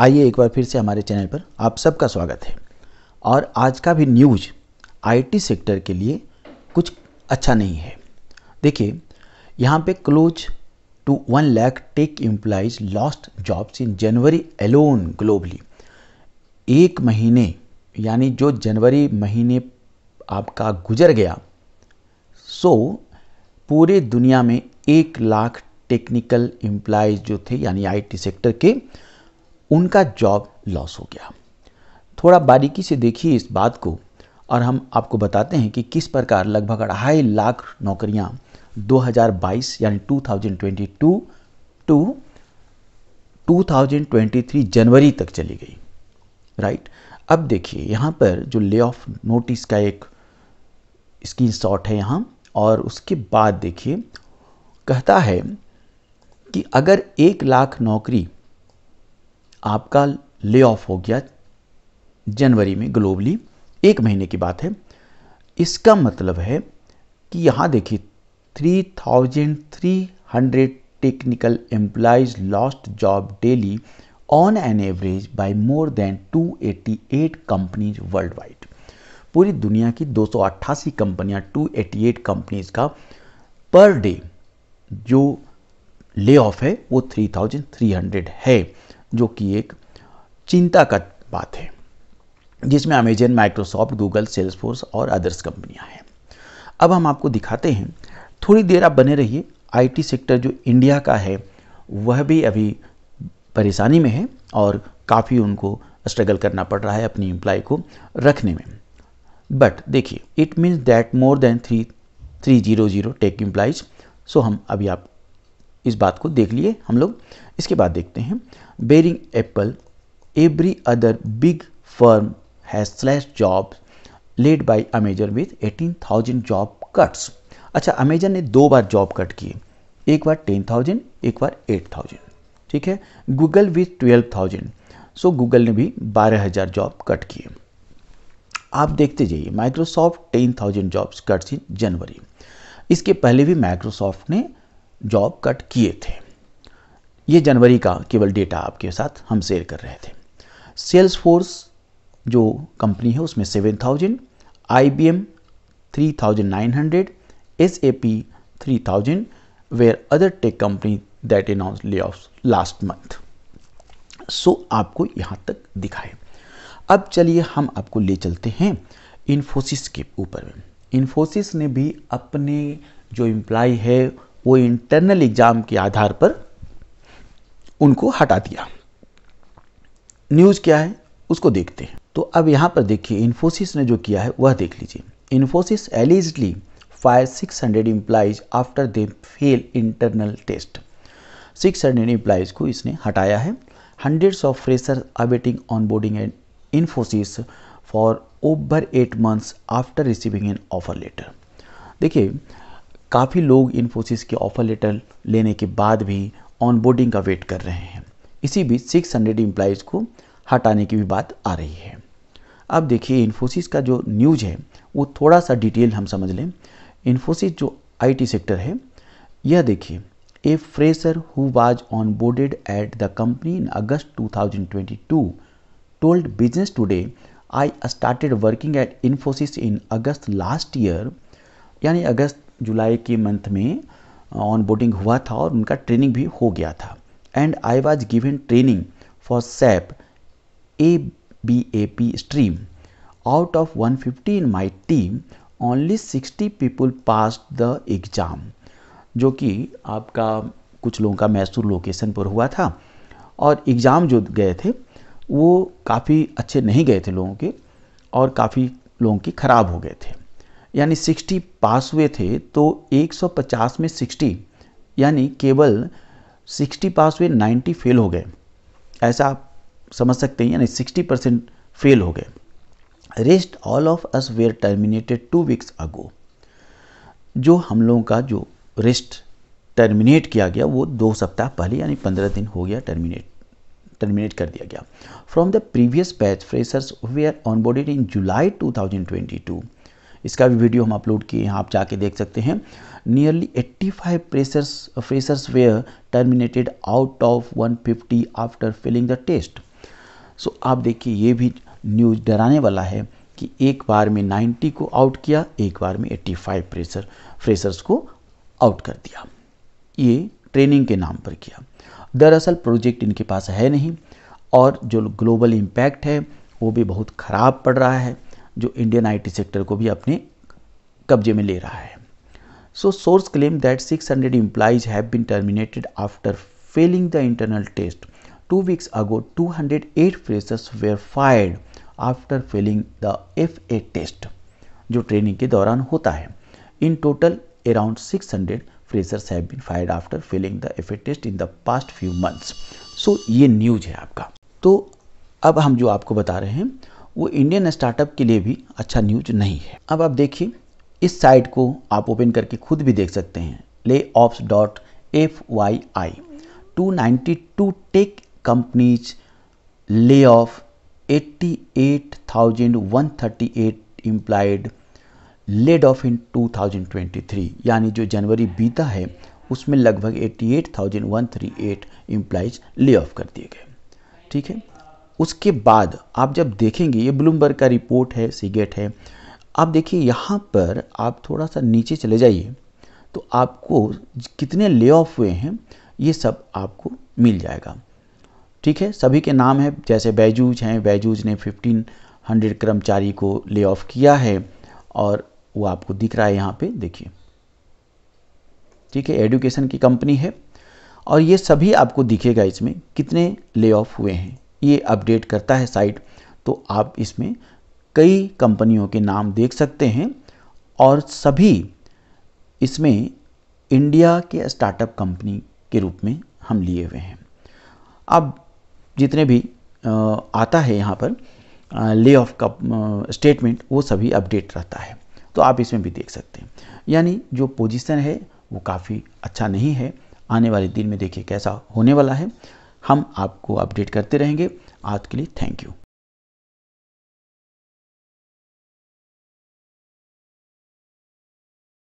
आइए एक बार फिर से हमारे चैनल पर आप सबका स्वागत है और आज का भी न्यूज आईटी सेक्टर के लिए कुछ अच्छा नहीं है देखिए यहाँ पे close to one lakh tech employees lost jobs in January alone globally एक महीने यानी जो जनवरी महीने आपका गुजर गया सो पूरे दुनिया में एक लाख टेक्निकल एम्प्लाइज जो थे यानी आईटी सेक्टर के उनका जॉब लॉस हो गया थोड़ा बारीकी से देखिए इस बात को और हम आपको बताते हैं कि किस प्रकार लगभग अढ़ाई लाख नौकरियां 2022 यानी 2022 टू 2023 जनवरी तक चली गई राइट अब देखिए यहाँ पर जो ले ऑफ नोटिस का एक स्क्रीन शॉट है यहाँ और उसके बाद देखिए कहता है कि अगर एक लाख नौकरी आपका ले ऑफ हो गया जनवरी में ग्लोबली एक महीने की बात है इसका मतलब है कि यहाँ देखिए three three thousand hundred technical employees lost job daily on an average by more than 288 companies worldwide पूरी दुनिया की 288 कंपनियां 288 कंपनीज का पर डे जो ले ऑफ है वो 3,300 है जो कि एक चिंता का बात है जिसमें अमेजन माइक्रोसॉफ्ट गूगल सेल्सफोर्स और अदर्स कंपनियां हैं अब हम आपको दिखाते हैं थोड़ी देर आप बने रहिए आईटी सेक्टर जो इंडिया का है वह भी अभी परेशानी में है और काफ़ी उनको स्ट्रगल करना पड़ रहा है अपनी इम्प्लाई को रखने में बट देखिए it means that more than three three zero zero tech employees so हम अभी आप इस बात को देख लिए हम लोग इसके बाद देखते हैं barring Apple every other big firm है slash job led by Amazon with eighteen thousand job cuts अच्छा अमेजन ने दो बार जॉब कट किए एक बार टेन थाउजेंड एक बार एट थाउजेंड ठीक है Google with twelve thousand so Google ने भी बारह हज़ार जॉब कट किए आप देखते जाइए Microsoft ten thousand jobs cuts in January इसके पहले भी माइक्रोसॉफ्ट ने जॉब कट किए थे ये जनवरी का केवल डेटा आपके साथ हम शेयर कर रहे थे सेल्स फोर्स जो कंपनी है उसमें seven thousand I B M three thousand nine hundred S A P three thousand were other tech company that announce lay off last month so आपको यहाँ तक दिखाए अब चलिए हम आपको ले चलते हैं इन्फोसिस के ऊपर में इन्फोसिस ने भी अपने जो एम्प्लाई है वो इंटरनल एग्जाम के आधार पर उनको हटा दिया न्यूज़ क्या है उसको देखते हैं तो अब यहां पर देखिए इन्फोसिस ने जो किया है वह देख लीजिए Infosys allegedly fire six hundred employees after they fail internal test six hundred employees को इसने हटाया है hundreds of fresher awaiting onboarding and Infosys for over eight months after receiving an offer letter देखिए काफ़ी लोग इन्फोसिस के ऑफर लेटर लेने के बाद भी ऑनबोर्डिंग का वेट कर रहे हैं इसी बीच सिक्स हंड्रेड इम्प्लाइज को हटाने की भी बात आ रही है अब देखिए इन्फोसिस का जो न्यूज है वो थोड़ा सा डिटेल हम समझ लें इन्फोसिस जो आईटी सेक्टर है यह देखिए a fresher who was onboarded at the company in August 2022 told Business Today I started working at Infosys in August last year यानी अगस्त जुलाई के मंथ में ऑन बोर्डिंग हुआ था और उनका ट्रेनिंग भी हो गया था and I was given training for SAP A B A P stream out of one fifty in my team only sixty people pass the exam जो कि आपका कुछ लोगों का मैसूर लोकेशन पर हुआ था और एग्ज़ाम जो गए थे वो काफ़ी अच्छे नहीं गए थे लोगों के और काफ़ी लोगों के ख़राब हो गए थे यानी 60 पास हुए थे तो 150 में 60 यानी केवल 60 पास हुए 90 फेल हो गए ऐसा आप समझ सकते हैं यानी 60 परसेंट फेल हो गए rest all of us were terminated two weeks ago जो हम लोगों का जो रेस्ट टर्मिनेट किया गया वो दो सप्ताह पहले यानी पंद्रह दिन हो गया टर्मिनेट टर्मिनेट कर दिया गया from the previous batch freshers were onboarded in July 2022 इसका भी वीडियो हम अपलोड किए हैं आप जाके देख सकते हैं nearly 85 freshers freshers were terminated out of 150 after filling the test so आप देखिए ये भी न्यूज डराने वाला है कि एक बार में 90 को आउट किया एक बार में 85 प्रेशर फ्रेशर्स को आउट कर दिया ये ट्रेनिंग के नाम पर किया दरअसल प्रोजेक्ट इनके पास है नहीं और जो ग्लोबल इम्पैक्ट है वो भी बहुत ख़राब पड़ रहा है जो इंडियन आईटी सेक्टर को भी अपने कब्जे में ले रहा है so source claim that 600 hundred employees have been terminated after failing the internal test two weeks ago 208 were fired after failing the F A test जो ट्रेनिंग के दौरान होता है in total around 600 freshers have been fired after failing the F A test in the past few months so ये news है आपका तो अब हम जो आपको बता रहे हैं वो इंडियन स्टार्टअप के लिए भी अच्छा न्यूज नहीं है अब आप देखिए इस साइट को आप ओपन करके खुद भी देख सकते हैं layoffs dot F Y I two ninety two tech companies lay off eighty eight thousand one thirty eight employees laid off in two thousand twenty three यानी जो जनवरी बीता है उसमें लगभग eighty eight thousand one eight employees lay off कर दिए गए ठीक है उसके बाद आप जब देखेंगे ये ब्लूमबर्ग का रिपोर्ट है सीगेट है आप देखिए यहाँ पर आप थोड़ा सा नीचे चले जाइए तो आपको कितने ले ऑफ हुए हैं ये सब आपको मिल जाएगा ठीक है सभी के नाम है जैसे बैजूज हैं बैजूज ने 1500 कर्मचारी को ले ऑफ किया है और वो आपको दिख रहा है यहाँ पे देखिए ठीक है एडुकेशन की कंपनी है और ये सभी आपको दिखेगा इसमें कितने ले ऑफ हुए हैं ये अपडेट करता है साइट तो आप इसमें कई कंपनियों के नाम देख सकते हैं और सभी इसमें इंडिया के स्टार्टअप कंपनी के रूप में हम लिए हुए हैं अब जितने भी आता है यहाँ पर ले ऑफ का स्टेटमेंट वो सभी अपडेट रहता है तो आप इसमें भी देख सकते हैं यानी जो पोजीशन है वो काफ़ी अच्छा नहीं है आने वाले दिन में देखिए कैसा होने वाला है हम आपको अपडेट करते रहेंगे आज के लिए थैंक यू